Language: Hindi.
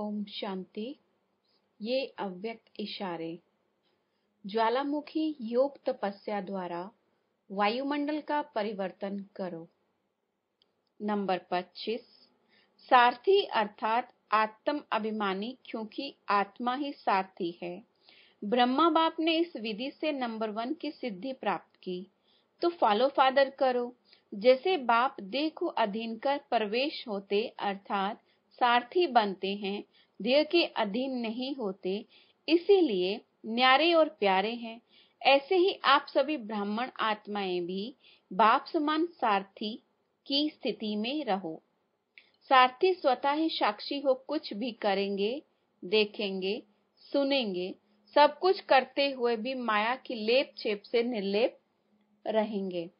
ओम शांति ये अव्यक्त इशारे ज्वालामुखी योग तपस्या द्वारा वायुमंडल का परिवर्तन करो नंबर 25 सारथी अर्थात आत्म अभिमानी क्योंकि आत्मा ही सारथी है ब्रह्मा बाप ने इस विधि से नंबर वन की सिद्धि प्राप्त की तो फॉलो फादर करो जैसे बाप देह को अधीन कर प्रवेश होते अर्थात सारथी बनते हैं देह के अधीन नहीं होते इसीलिए न्यारे और प्यारे हैं ऐसे ही आप सभी ब्राह्मण आत्माएं भी बाप समान सारथी की स्थिति में रहो सारथी स्वतः ही साक्षी हो कुछ भी करेंगे देखेंगे सुनेंगे सब कुछ करते हुए भी माया की लेप छेप से निर्लेप रहेंगे